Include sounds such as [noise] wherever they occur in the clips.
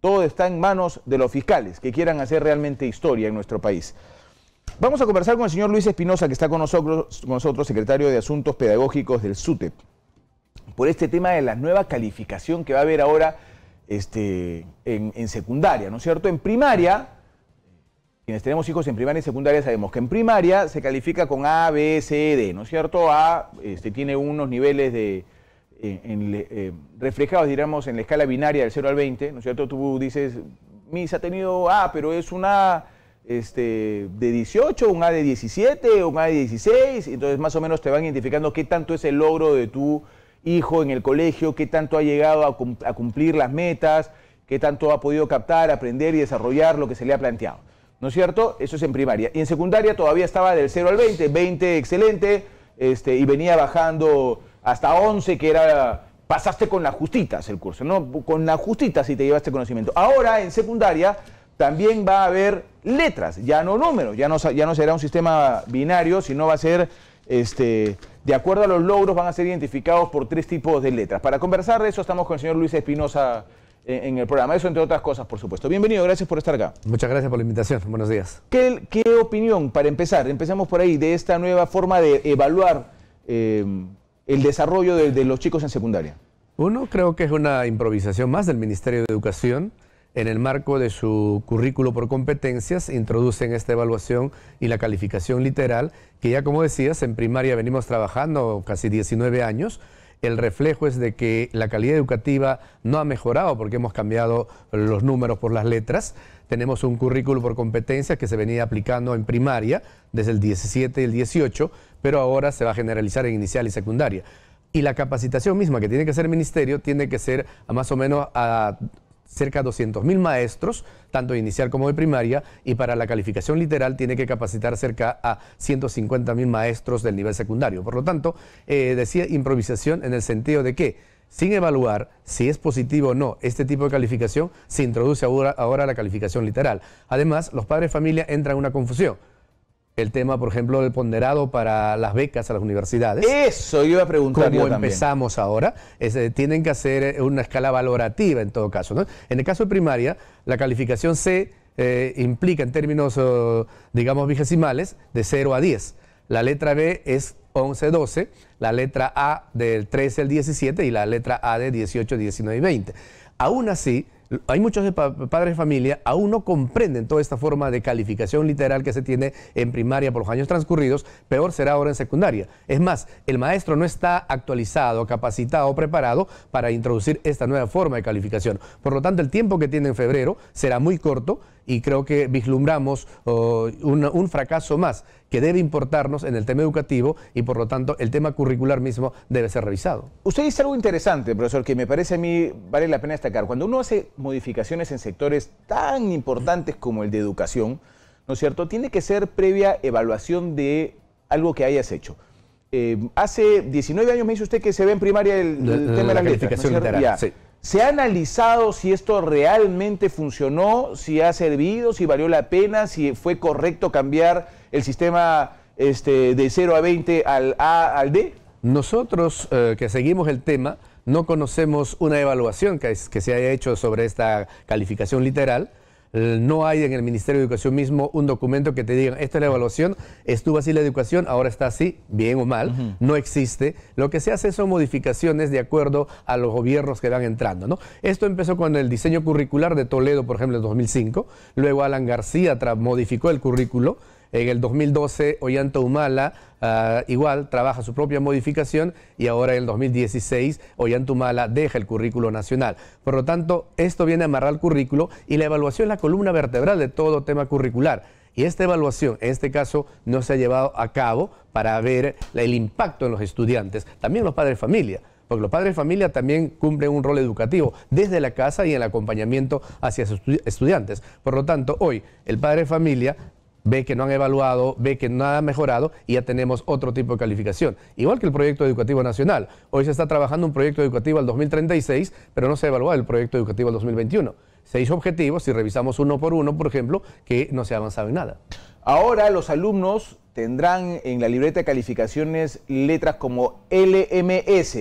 Todo está en manos de los fiscales que quieran hacer realmente historia en nuestro país. Vamos a conversar con el señor Luis Espinosa, que está con nosotros, secretario de Asuntos Pedagógicos del SUTEP, por este tema de la nueva calificación que va a haber ahora este, en, secundaria, ¿no es cierto? En primaria, quienes tenemos hijos en primaria y secundaria sabemos que en primaria se califica con A, B, C, D, ¿no es cierto? A este, tiene unos niveles de, eh, eh, reflejados, diríamos, en la escala binaria del 0 al 20, ¿no es cierto? Tú dices, MIS ha tenido A, pero es un A este, de 18, un A de 17, un A de 16, entonces más o menos te van identificando qué tanto es el logro de tu hijo en el colegio, qué tanto ha llegado a, cumplir las metas, qué tanto ha podido captar, aprender y desarrollar lo que se le ha planteado. ¿No es cierto? Eso es en primaria. Y en secundaria todavía estaba del 0 al 20, 20 excelente, este, y venía bajando hasta 11, que era pasaste con las justitas el curso, ¿no? Con las justitas si te llevaste conocimiento. Ahora en secundaria también va a haber letras, ya no números, ya no, ya no será un sistema binario, sino va a ser, este, de acuerdo a los logros, van a ser identificados por tres tipos de letras. Para conversar de eso estamos con el señor Luis Espinosa eh, en, el programa, eso entre otras cosas, por supuesto. Bienvenido, gracias por estar acá. Muchas gracias por la invitación, buenos días. ¿Qué, opinión, para empezar, empezamos por ahí, de esta nueva forma de evaluar... Eh, el desarrollo de, los chicos en secundaria? Uno, creo que es una improvisación más del Ministerio de Educación. En el marco de su currículo por competencias, introducen esta evaluación y la calificación literal, que ya como decías, en primaria venimos trabajando casi 19 años. El reflejo es de que la calidad educativa no ha mejorado porque hemos cambiado los números por las letras. Tenemos un currículo por competencias que se venía aplicando en primaria desde el 17 y el 18 pero ahora se va a generalizar en inicial y secundaria. Y la capacitación misma que tiene que ser el ministerio tiene que ser a más o menos a cerca de 200 mil maestros, tanto de inicial como de primaria, y para la calificación literal tiene que capacitar cerca a 150 mil maestros del nivel secundario. Por lo tanto, eh, decía improvisación en el sentido de que, sin evaluar si es positivo o no este tipo de calificación, se introduce ahora, ahora la calificación literal. Además, los padres de familia entran en una confusión el tema, por ejemplo, del ponderado para las becas a las universidades. Eso iba a preguntar. Como empezamos ahora, eh, tienen que hacer eh, una escala valorativa en todo caso. En el caso de primaria, la calificación C eh, implica en términos, oh, digamos, vigesimales, de 0 a 10. La letra B es 11, 12, la letra A del 13 al 17 y la letra A de 18, 19 y 20. Aún así, hay muchos padres de familia aún no comprenden toda esta forma de calificación literal que se tiene en primaria por los años transcurridos, peor será ahora en secundaria. Es más, el maestro no está actualizado, capacitado, preparado para introducir esta nueva forma de calificación. Por lo tanto, el tiempo que tiene en febrero será muy corto y creo que vislumbramos oh, un, fracaso más que debe importarnos en el tema educativo y por lo tanto el tema curricular mismo debe ser revisado. Usted dice algo interesante, profesor, que me parece a mí vale la pena destacar. Cuando uno hace modificaciones en sectores tan importantes como el de educación, ¿no es cierto? Tiene que ser previa evaluación de algo que hayas hecho. Eh, hace 19 años me dice usted que se ve en primaria el, tema de la Sí. ¿Se ha analizado si esto realmente funcionó, si ha servido, si valió la pena, si fue correcto cambiar el sistema este, de 0 a 20 al A al D? Nosotros eh, que seguimos el tema no conocemos una evaluación que se haya hecho sobre esta calificación literal, eh, no hay en el Ministerio de Educación mismo un documento que te diga, esta es la evaluación, estuvo así la educación, ahora está así, bien o mal, no existe. Lo que se hace son modificaciones de acuerdo a los gobiernos que van entrando. Esto empezó con el diseño curricular de Toledo, por ejemplo, en 2005, luego Alan García modificó el currículo, en el 2012, Ollanta Humala ah, igual trabaja su propia modificación y ahora en el 2016, Ollanta Humala deja el currículo nacional. Por lo tanto, esto viene a amarrar el currículo y la evaluación es la columna vertebral de todo tema curricular. Y esta evaluación, en este caso, no se ha llevado a cabo para ver el impacto en los estudiantes, también los padres de familia, porque los padres de familia también cumplen un rol educativo desde la casa y en el acompañamiento hacia sus estudiantes. Por lo tanto, hoy el padre de familia ve que no han evaluado, ve que nada ha mejorado y ya tenemos otro tipo de calificación. Igual que el proyecto educativo nacional. Hoy se está trabajando un proyecto educativo al 2036, pero no se ha evaluado el proyecto educativo al 2021. Seis objetivos, si revisamos uno por uno, por ejemplo, que no se ha avanzado en nada. Ahora los alumnos tendrán en la libreta de calificaciones letras como LMS.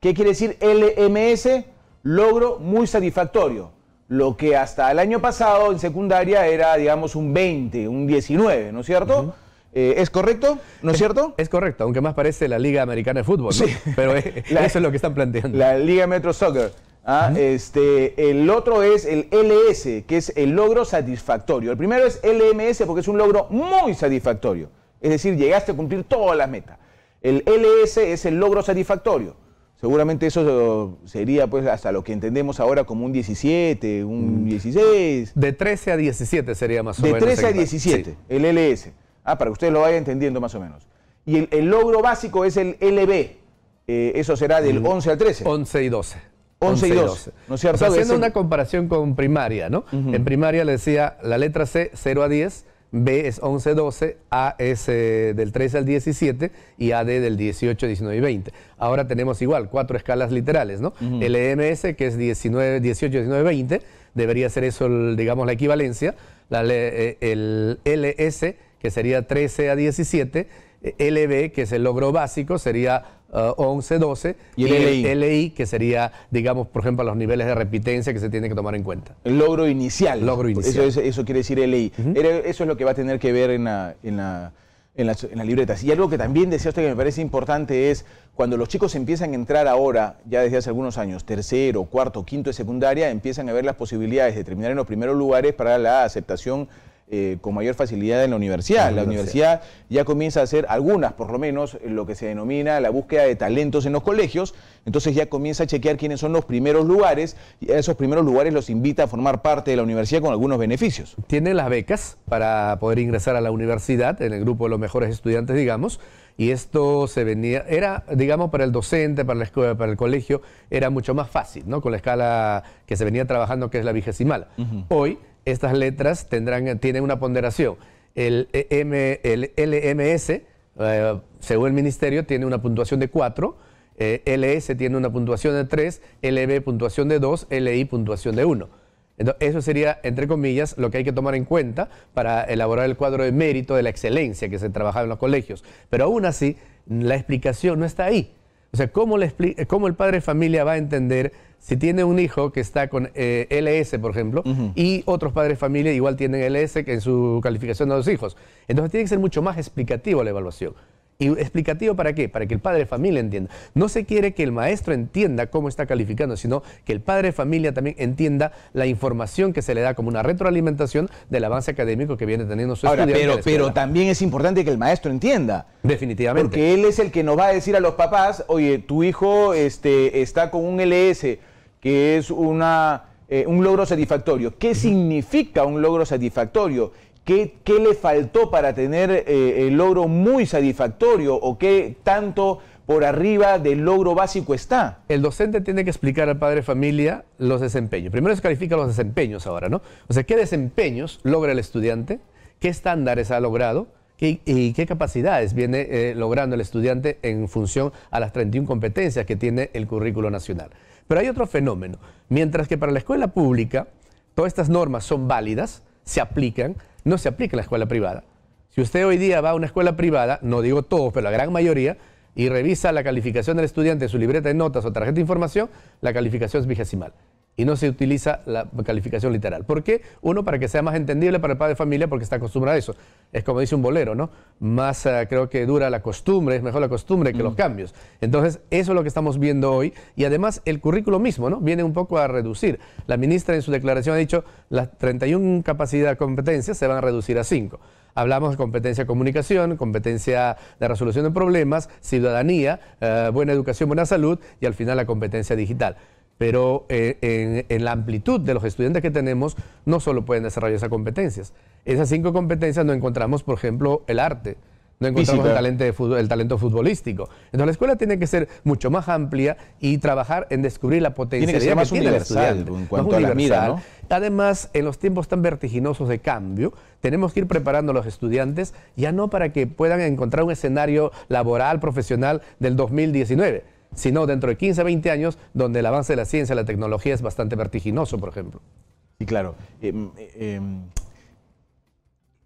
¿Qué quiere decir LMS? Logro muy satisfactorio lo que hasta el año pasado en secundaria era, digamos, un 20, un 19, ¿no es cierto? Eh, ¿Es correcto? ¿No es, cierto? Es correcto, aunque más parece la Liga Americana de Fútbol, sí. pero [laughs] eso es lo que están planteando. La Liga Metro Soccer. ¿ah? este, el otro es el LS, que es el logro satisfactorio. El primero es LMS porque es un logro muy satisfactorio. Es decir, llegaste a cumplir todas las metas. El LS es el logro satisfactorio. Seguramente eso sería pues hasta lo que entendemos ahora como un 17, un 16. Mm. De 13 a 17 sería más o menos. De 13 a 17, el LS. Ah, para que ustedes lo vayan entendiendo más o menos. Y el, logro básico es el LB. Eh, eso será del 11 mm. al 13. 11 y 12. 11 y 12. ¿No es cierto? haciendo una comparación con primaria, ¿no? En primaria le decía la letra C 0 a 10, B es 11, 12, A es eh, del 13 al 17 y AD del 18, 19 y 20. Ahora tenemos igual cuatro escalas literales, ¿no? LMS, El e que es 19, 18, 19, 20, debería ser eso, digamos, la equivalencia. La, eh, el LS, que sería 13 a 17. E LB, que es el logro básico, sería 11, eh, 12 y el, LI? que sería, digamos, por ejemplo, los niveles de repitencia que se tiene que tomar en cuenta. El logro inicial. Logro inicial. Eso, quiere decir LI. Eso es lo que va a tener que ver en en la, las, libretas. Y algo que también decía usted que me parece importante es cuando los chicos empiezan a entrar ahora, ya desde hace algunos años, tercero, cuarto, quinto de secundaria, empiezan a ver las posibilidades de terminar en los primeros lugares para la aceptación eh, con mayor facilidad en la universidad. La, universidad. ya comienza a hacer algunas, por lo menos, lo que se denomina la búsqueda de talentos en los colegios. Entonces ya comienza a chequear quiénes son los primeros lugares y a esos primeros lugares los invita a formar parte de la universidad con algunos beneficios. Tienen las becas para poder ingresar a la universidad, en el grupo de los mejores estudiantes, digamos y esto se venía, era, digamos, para el docente, para la escuela, para el colegio, era mucho más fácil, ¿no? Con la escala que se venía trabajando, que es la vigesimal. Hoy estas letras tendrán, tienen una ponderación. El, e M, el LMS, eh, según el ministerio, tiene una puntuación de 4, eh, LS tiene una puntuación de 3, LB puntuación de 2, LI puntuación de 1. eso sería, entre comillas, lo que hay que tomar en cuenta para elaborar el cuadro de mérito de la excelencia que se trabajaba en los colegios. Pero aún así, la explicación no está ahí. O sea, eh, ¿cómo, el padre de familia va a entender si tiene un hijo que está con eh, LS, por ejemplo, y otros padres de familia igual tienen LS que en su calificación de los hijos? Entonces tiene que ser mucho más explicativo la evaluación. ¿Y explicativo para qué? Para que el padre de familia entienda. No se quiere que el maestro entienda cómo está calificando, sino que el padre de familia también entienda la información que se le da como una retroalimentación del avance académico que viene teniendo su Pero, también es importante que el maestro entienda. Definitivamente. Porque él es el que nos va a decir a los papás, oye, tu hijo este, está con un LS, que es una... Eh, un logro satisfactorio. ¿Qué significa un logro satisfactorio? ¿Qué, le faltó para tener eh, el logro muy satisfactorio o qué tanto por arriba del logro básico está? El docente tiene que explicar al padre de familia los desempeños. Primero se califica los desempeños ahora, ¿no? O sea, ¿qué desempeños logra el estudiante? ¿Qué estándares ha logrado? ¿Y, qué capacidades viene eh, logrando el estudiante en función a las 31 competencias que tiene el currículo nacional? Pero hay otro fenómeno. Mientras que para la escuela pública todas estas normas son válidas, se aplican, no se aplica a la escuela privada. Si usted hoy día va a una escuela privada, no digo todos, pero la gran mayoría, y revisa la calificación del estudiante, en su libreta de notas o tarjeta de información, la calificación es vigesimal y no se utiliza la calificación literal. ¿Por qué? Uno, para que sea más entendible para el padre de familia porque está acostumbrado a eso. Es como dice un bolero, ¿no? Más eh, creo que dura la costumbre, es mejor la costumbre que los mm. cambios. Entonces, eso es lo que estamos viendo hoy. Y además, el currículo mismo, ¿no? Viene un poco a reducir. La ministra en su declaración ha dicho, las 31 capacidades, de competencia se van a reducir a 5 hablamos de competencia de comunicación, competencia de resolución de problemas, ciudadanía, eh, buena educación, buena salud y al final la competencia digital pero eh, en, la amplitud de los estudiantes que tenemos, no solo pueden desarrollar esas competencias. Esas cinco competencias no encontramos, por ejemplo, el arte, no encontramos el talento, de fútbol, el talento, futbolístico. Entonces la escuela tiene que ser mucho más amplia y trabajar en descubrir la potencialidad tiene que, ser En cuanto a la mira, ¿no? Además, en los tiempos tan vertiginosos de cambio, tenemos que ir preparando a los estudiantes ya no para que puedan encontrar un escenario laboral, profesional del 2019, sino dentro de 15, 20 años, donde el avance de la ciencia, la tecnología es bastante vertiginoso, por ejemplo. Sí, claro. Em, em,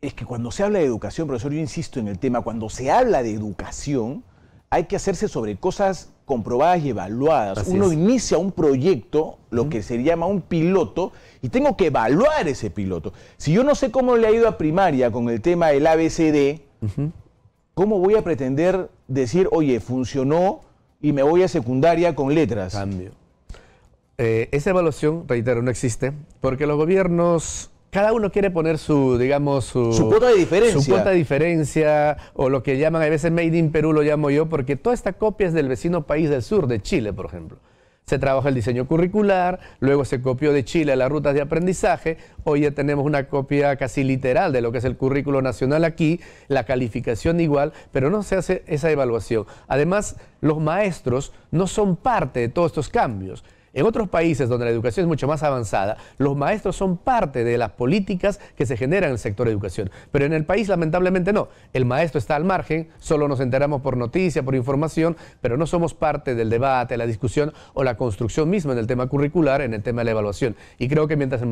es que cuando se habla de educación, profesor, yo insisto en el tema, cuando se habla de educación, hay que hacerse sobre cosas comprobadas y evaluadas. Uno inicia un proyecto, lo que se llama un piloto, y tengo que evaluar ese piloto. Si yo no sé cómo le ha ido a primaria con el tema del ABCD, ¿cómo voy a pretender decir, oye, funcionó y me voy a secundaria con letras. Cambio. Eh, esa evaluación, reitero, no existe, porque los gobiernos cada uno quiere poner su, digamos, su, su cuota de diferencia. Su cuota de diferencia, o lo que llaman a veces Made in Perú, lo llamo yo, porque toda esta copia es del vecino país del sur, de Chile, por ejemplo se trabaja el diseño curricular, luego se copió de Chile las rutas de aprendizaje, hoy ya tenemos una copia casi literal de lo que es el currículo nacional aquí, la calificación igual, pero no se hace esa evaluación. Además, los maestros no son parte de todos estos cambios. En otros países donde la educación es mucho más avanzada, los maestros son parte de las políticas que se generan en el sector de educación. Pero en el país lamentablemente no. El maestro está al margen, solo nos enteramos por noticia, por información, pero no somos parte del debate, la discusión o la construcción misma en el tema curricular, en el tema de la evaluación. Y creo que mientras el,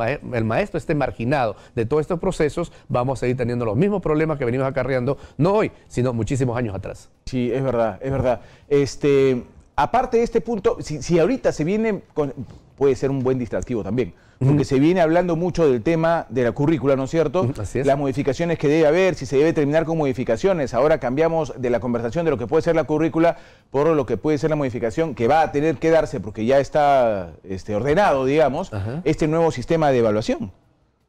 maestro esté marginado de todos estos procesos, vamos a seguir teniendo los mismos problemas que venimos acarreando, no hoy, sino muchísimos años atrás. Sí, es verdad, es verdad. Este, aparte de este punto, si, ahorita se viene, puede ser un buen distractivo también, porque se viene hablando mucho del tema de la currícula, ¿no es cierto? Así Las modificaciones que debe haber, si se debe terminar con modificaciones. Ahora cambiamos de la conversación de lo que puede ser la currícula por lo que puede ser la modificación que va a tener que darse, porque ya está este, ordenado, digamos, este nuevo sistema de evaluación.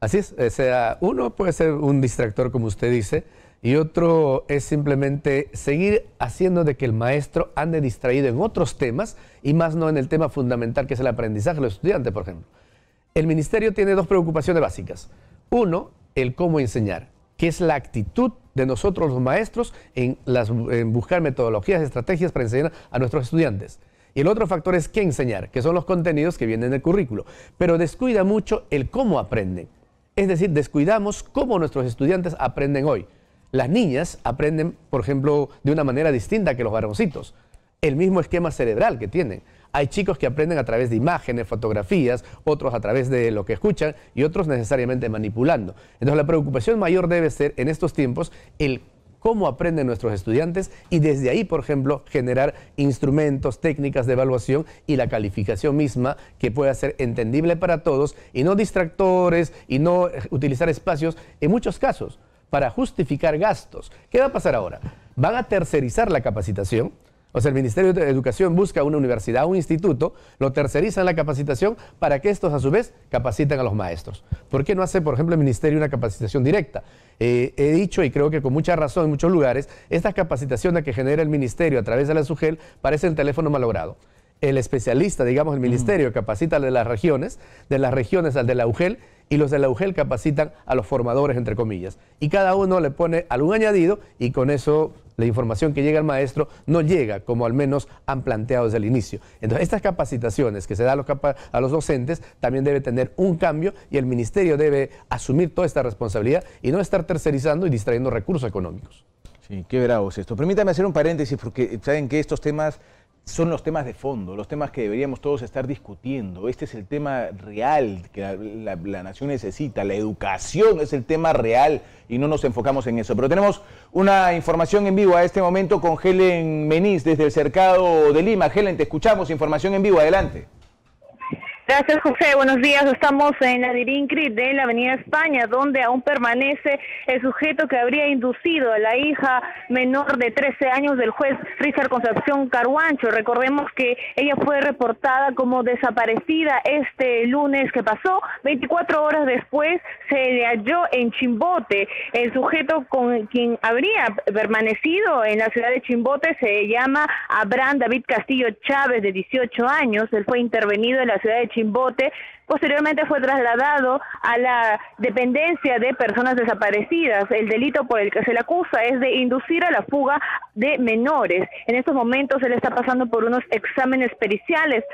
Así es, sea, uno puede ser un distractor, como usted dice, y otro es simplemente seguir haciendo de que el maestro ande distraído en otros temas y más no en el tema fundamental que es el aprendizaje de los estudiantes, por ejemplo. El ministerio tiene dos preocupaciones básicas. Uno, el cómo enseñar, que es la actitud de nosotros los maestros en, buscar metodologías, estrategias para enseñar a nuestros estudiantes. Y el otro factor es qué enseñar, que son los contenidos que vienen del currículo. Pero descuida mucho el cómo aprenden. Es decir, descuidamos cómo nuestros estudiantes aprenden hoy. Las niñas aprenden, por ejemplo, de una manera distinta que los varoncitos. El mismo esquema cerebral que tienen. Hay chicos que aprenden a través de imágenes, fotografías, otros a través de lo que escuchan y otros necesariamente manipulando. Entonces la preocupación mayor debe ser en estos tiempos el cómo aprenden nuestros estudiantes y desde ahí, por ejemplo, generar instrumentos, técnicas de evaluación y la calificación misma que pueda ser entendible para todos y no distractores y no eh, utilizar espacios en muchos casos para justificar gastos. ¿Qué va a pasar ahora? Van a tercerizar la capacitación. O sea, el Ministerio de Educación busca una universidad, un instituto, lo tercerizan la capacitación para que estos a su vez capaciten a los maestros. ¿Por qué no hace, por ejemplo, el Ministerio una capacitación directa? Eh, he dicho y creo que con mucha razón en muchos lugares, estas capacitaciones que genera el Ministerio a través de la SUGEL parecen teléfono malogrado el especialista, digamos, el ministerio mm. capacita al de las regiones, de las regiones al de la UGEL y los de la UGEL capacitan a los formadores, entre comillas. Y cada uno le pone algún añadido y con eso la información que llega al maestro no llega como al menos han planteado desde el inicio. Entonces, estas capacitaciones que se dan a los, docentes también debe tener un cambio y el ministerio debe asumir toda esta responsabilidad y no estar tercerizando y distrayendo recursos económicos. Sí, qué bravos esto. Permítame hacer un paréntesis porque saben que estos temas son los temas de fondo, los temas que deberíamos todos estar discutiendo. Este es el tema real que la, nación necesita, la educación es el tema real y no nos enfocamos en eso. Pero tenemos una información en vivo a este momento con Helen Meniz desde el Cercado de Lima. Helen, te escuchamos, información en vivo, adelante. Gracias, José. Buenos días. Estamos en la Dirincri de la Avenida España, donde aún permanece el sujeto que habría inducido a la hija menor de 13 años del juez Richard Concepción Caruancho, Recordemos que ella fue reportada como desaparecida este lunes que pasó. 24 horas después se le halló en Chimbote. El sujeto con quien habría permanecido en la ciudad de Chimbote se llama Abraham David Castillo Chávez, de 18 años. Él fue intervenido en la ciudad de bote. Posteriormente fue trasladado a la dependencia de personas desaparecidas. El delito por el que se le acusa es de inducir a la fuga de menores. En estos momentos él está pasando por unos exámenes periciales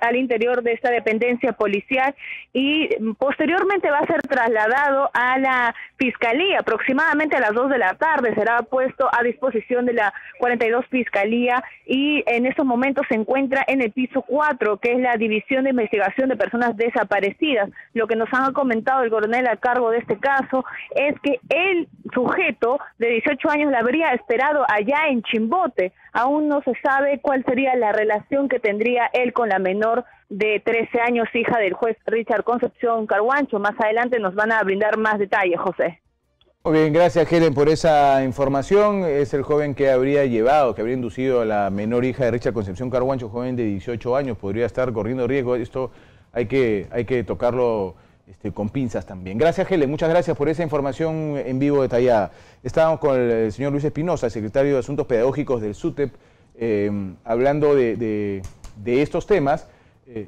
al interior de esta dependencia policial y posteriormente va a ser trasladado a la fiscalía. Aproximadamente a las 2 de la tarde será puesto a disposición de la 42 Fiscalía y en estos momentos se encuentra en el piso 4, que es la División de Investigación de Personas Desaparecidas lo que nos han comentado el coronel a cargo de este caso es que el sujeto de 18 años la habría esperado allá en Chimbote. Aún no se sabe cuál sería la relación que tendría él con la menor de 13 años, hija del juez Richard Concepción Carguancho. Más adelante nos van a brindar más detalles, José. Muy bien, gracias Helen por esa información. Es el joven que habría llevado, que habría inducido a la menor hija de Richard Concepción Carguancho, joven de 18 años, podría estar corriendo riesgo. Esto hay que, hay que tocarlo este, con pinzas también. Gracias, Helen. Muchas gracias por esa información en vivo detallada. Estábamos con el señor Luis Espinosa, secretario de Asuntos Pedagógicos del SUTEP, em, hablando de, estos temas. Eh,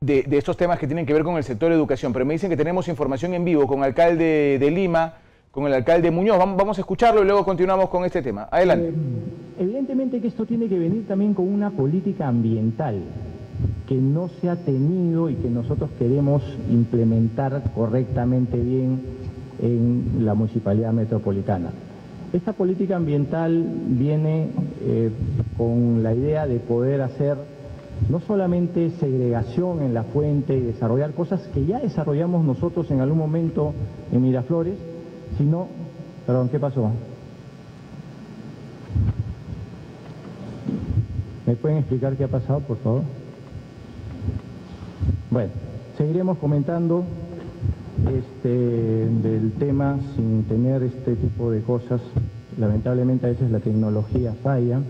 de, estos temas que tienen que ver con el sector de educación, pero me dicen que tenemos información en vivo con el alcalde de Lima, con el alcalde Muñoz. Vamos, a escucharlo y luego continuamos con este tema. Adelante. Em, evidentemente que esto tiene que venir también con una política ambiental que no se ha tenido y que nosotros queremos implementar correctamente bien en la municipalidad metropolitana. Esta política ambiental viene eh, con la idea de poder hacer no solamente segregación en la fuente y desarrollar cosas que ya desarrollamos nosotros en algún momento en Miraflores, sino... Perdón, ¿qué pasó? ¿Me pueden explicar qué ha pasado, por favor? Bueno, seguiremos comentando este, del tema sin tener este tipo de cosas. Lamentablemente a veces la tecnología falla.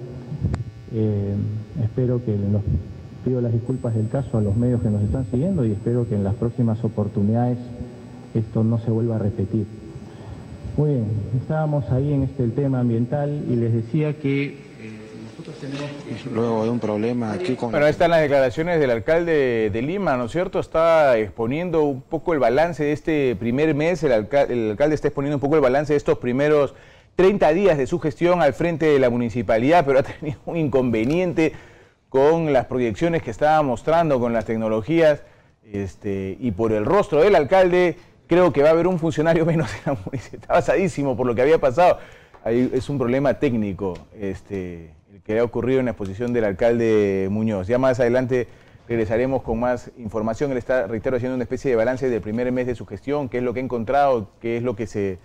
Eh, espero que pido las disculpas del caso a los medios que nos están siguiendo y espero que en las próximas oportunidades esto no se vuelva a repetir. Muy bien, estábamos ahí en este el tema ambiental y les decía que Luego hay un problema aquí con... Bueno, ahí están las declaraciones del alcalde de Lima, ¿no es cierto? Está exponiendo un poco el balance de este primer mes, el, alcalde, está exponiendo un poco el balance de estos primeros 30 días de su gestión al frente de la municipalidad, pero ha tenido un inconveniente con las proyecciones que estaba mostrando, con las tecnologías, este, y por el rostro del alcalde, creo que va a haber un funcionario menos en la municipalidad. Está basadísimo por lo que había pasado. Ahí es un problema técnico. Este, que le ha ocurrido en la exposición del alcalde Muñoz. Ya más adelante regresaremos con más información. Él está, reitero, haciendo una especie de balance del primer mes de su gestión, qué es lo que ha encontrado, qué es lo que se,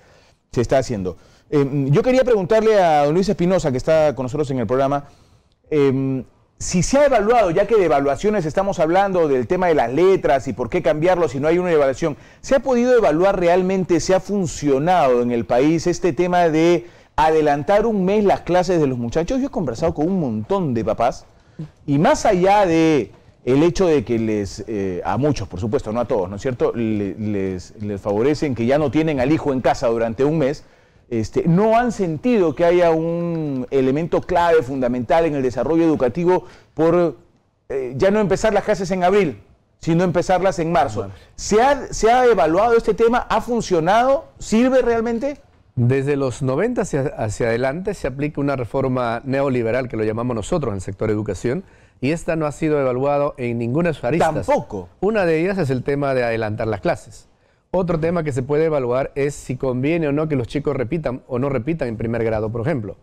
está haciendo. Em, yo quería preguntarle a don Luis Espinosa, que está con nosotros en el programa, em, si se ha evaluado, ya que de evaluaciones estamos hablando del tema de las letras y por qué cambiarlo si no hay una evaluación, ¿se ha podido evaluar realmente si ha funcionado en el país este tema de adelantar un mes las clases de los muchachos. Yo he conversado con un montón de papás y más allá de el hecho de que les, eh, a muchos por supuesto, no a todos, ¿no es cierto?, les, favorecen que ya no tienen al hijo en casa durante un mes, este, no han sentido que haya un elemento clave, fundamental en el desarrollo educativo por eh, ya no empezar las clases en abril, sino empezarlas en marzo. ¿Se, ha, ¿Se ha evaluado este tema? ¿Ha funcionado? ¿Sirve realmente? Desde los 90 hacia, adelante se aplica una reforma neoliberal que lo llamamos nosotros en el sector educación y esta no ha sido evaluada en ninguna de sus Tampoco. Una de ellas es el tema de adelantar las clases. Otro tema que se puede evaluar es si conviene o no que los chicos repitan o no repitan en primer grado, por ejemplo.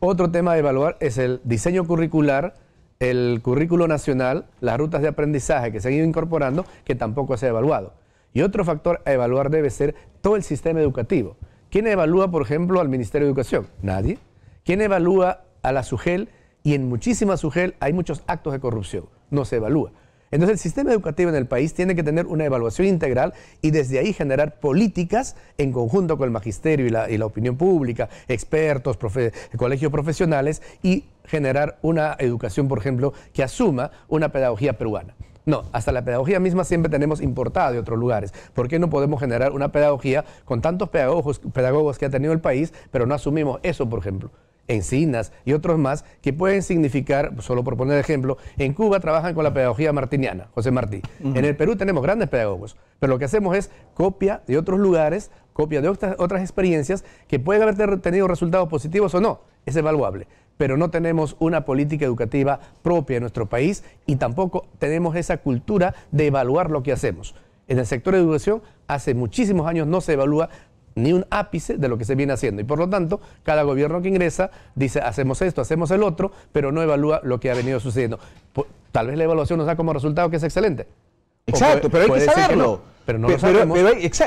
Otro tema a evaluar es el diseño curricular, el currículo nacional, las rutas de aprendizaje que se han ido incorporando, que tampoco se ha evaluado. Y otro factor a evaluar debe ser todo el sistema educativo ¿Quién evalúa, por ejemplo, al Ministerio de Educación? Nadie. ¿Quién evalúa a la SUGEL? Y en muchísimas SUGEL hay muchos actos de corrupción. No se evalúa. Entonces el sistema educativo en el país tiene que tener una evaluación integral y desde ahí generar políticas en conjunto con el magisterio y la, opinión pública, expertos, colegios profesionales y generar una educación, por ejemplo, que asuma una pedagogía peruana. No, hasta la pedagogía misma siempre tenemos importada de otros lugares. ¿Por qué no podemos generar una pedagogía con tantos pedagogos, pedagogos que ha tenido el país, pero no asumimos eso, por ejemplo? Encinas y otros más que pueden significar, solo por poner ejemplo, en Cuba trabajan con la pedagogía martiniana, José Martí. En el Perú tenemos grandes pedagogos, pero lo que hacemos es copia de otros lugares, copia de otras, otras experiencias que pueden haber tenido resultados positivos o no. Es evaluable pero no tenemos una política educativa propia en nuestro país y tampoco tenemos esa cultura de evaluar lo que hacemos. En el sector de educación hace muchísimos años no se evalúa ni un ápice de lo que se viene haciendo. Y por lo tanto, cada gobierno que ingresa dice, hacemos esto, hacemos el otro, pero no evalúa lo que ha venido sucediendo. Tal vez la evaluación nos da como resultado que es excelente. Exacto, pero hay que saberlo. Pero no lo sabemos.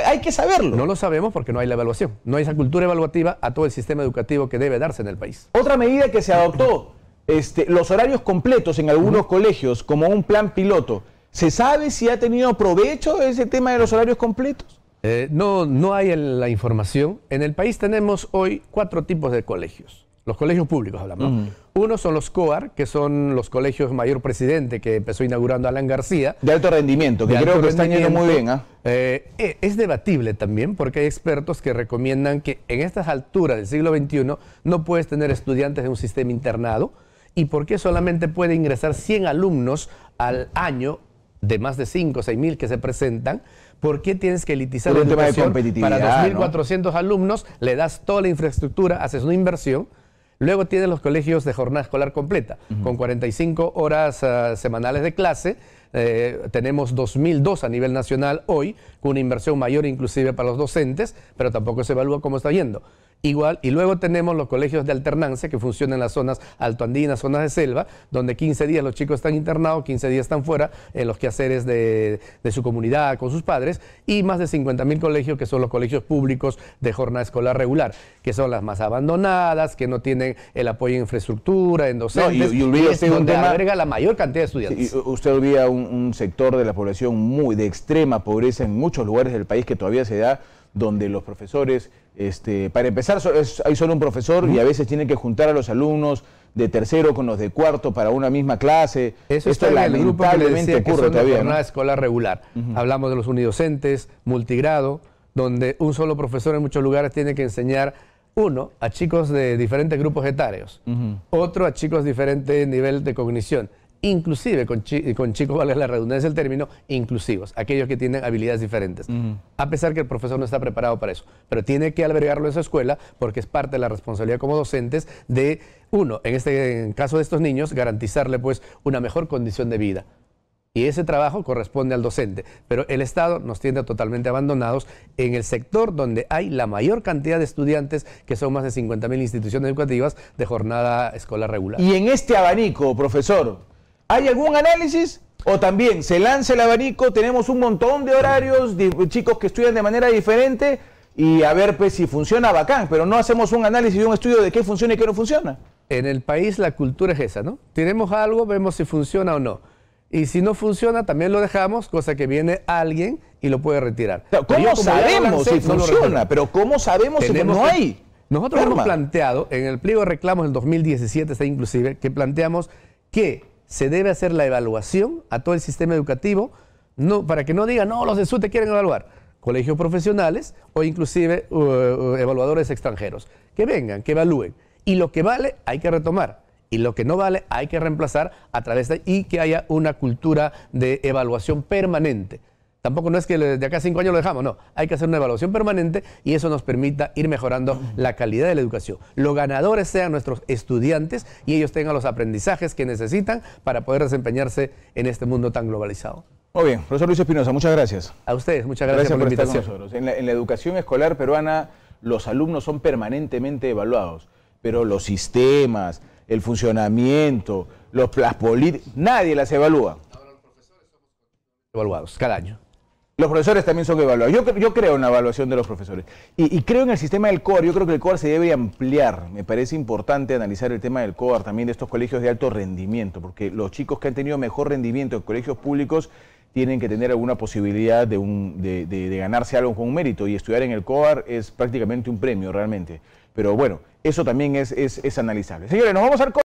hay, que saberlo. No lo sabemos porque no hay la evaluación. No hay esa cultura evaluativa a todo el sistema educativo que debe darse en el país. Otra medida que se adoptó, este, los horarios completos en algunos colegios como un plan piloto. ¿Se sabe si ha tenido provecho ese tema de los horarios completos? Eh, no, no hay la información. En el país tenemos hoy cuatro tipos de colegios los colegios públicos hablamos. Mm. Uno son los COAR, que son los colegios mayor presidente que empezó inaugurando Alan García. De alto rendimiento, que creo que está yendo muy bien. ¿ah? Eh, e, es debatible también porque hay expertos que recomiendan que en estas alturas del siglo XXI no puedes tener estudiantes de un sistema internado y por qué solamente puede ingresar 100 alumnos al año de más de 5 o 6 mil que se presentan, ¿por qué tienes que elitizar el la Para 2.400 alumnos le das toda la infraestructura, haces una inversión, Luego tienen los colegios de jornada escolar completa, con 45 horas ah, semanales de clase. Eh, tenemos 2002 a nivel nacional hoy, con una inversión mayor inclusive para los docentes, pero tampoco se evalúa cómo está yendo. Igual, y luego tenemos los colegios de alternancia que funcionan en las zonas altoandinas, zonas de selva, donde 15 días los chicos están internados, 15 días están fuera en los quehaceres de, su comunidad con sus padres, y más de 50 mil colegios que son los colegios públicos de jornada escolar regular, que son las más abandonadas, que no tienen el apoyo en infraestructura, en docentes, no, y, donde agrega la mayor cantidad de estudiantes. Y usted olvida un sector de la población muy de extrema pobreza en muchos lugares del país que todavía se da donde los profesores, este, para empezar, hay solo un profesor y a veces tienen que juntar a los alumnos de tercero con los de cuarto para una misma clase. Eso está el grupo que ocurre que Una escuela regular. Hablamos de los unidocentes, multigrado, donde un solo profesor en muchos lugares tiene que enseñar uno a chicos de diferentes grupos etarios, otro a chicos de diferente nivel de cognición inclusive con, chicos, vale la redundancia el término, inclusivos, aquellos que tienen habilidades diferentes, a pesar que el profesor no está preparado para eso, pero tiene que albergarlo en su escuela porque es parte de la responsabilidad como docentes de, uno, en este caso de estos niños, garantizarle pues una mejor condición de vida. Y ese trabajo corresponde al docente, pero el Estado nos tiene totalmente abandonados en el sector donde hay la mayor cantidad de estudiantes, que son más de 50.000 instituciones educativas de jornada escolar regular. Y en este abanico, profesor, ¿Hay algún análisis? O también se lanza el abanico, tenemos un montón de horarios, de chicos que estudian de manera diferente y a ver pues, si funciona bacán, pero no hacemos un análisis y un estudio de qué funciona y qué no funciona. En el país la cultura es esa, ¿no? Tenemos algo, vemos si funciona o no. Y si no funciona, también lo dejamos, cosa que viene alguien y lo puede retirar. ¿Cómo sabemos si funciona? pero ¿cómo sabemos si no hay? Nosotros hemos planteado, en el pliego de reclamos del 2017, está inclusive, que planteamos que se debe hacer la evaluación a todo el sistema educativo, para que no digan, no, los de SUTE quieren evaluar. Colegios profesionales o inclusive uh, uh, evaluadores extranjeros. Que vengan, que evalúen. Y lo que vale hay que retomar. Y lo que no vale hay que reemplazar a través de... y que haya una cultura de evaluación permanente. Tampoco no es que de acá a cinco años lo dejamos, no. Hay que hacer una evaluación permanente y eso nos permita ir mejorando la calidad de la educación. Los ganadores sean nuestros estudiantes y ellos tengan los aprendizajes que necesitan para poder desempeñarse en este mundo tan globalizado. Muy bien, profesor Luis Espinosa, muchas gracias. A ustedes, muchas gracias, por, la invitación. En la, educación escolar peruana, los alumnos son permanentemente evaluados, pero los sistemas, el funcionamiento, las políticas, nadie las evalúa. Ahora los profesores somos evaluados cada año. Los profesores también son evaluados. Yo, yo creo en la evaluación de los profesores. Y, creo en el sistema del COAR. Yo creo que el COAR se debe ampliar. Me parece importante analizar el tema del COAR, también de estos colegios de alto rendimiento, porque los chicos que han tenido mejor rendimiento en colegios públicos tienen que tener alguna posibilidad de, un, de, ganarse algo con un mérito. Y estudiar en el COAR es prácticamente un premio, realmente. Pero bueno, eso también es, analizable. Señores, nos vamos al COAR.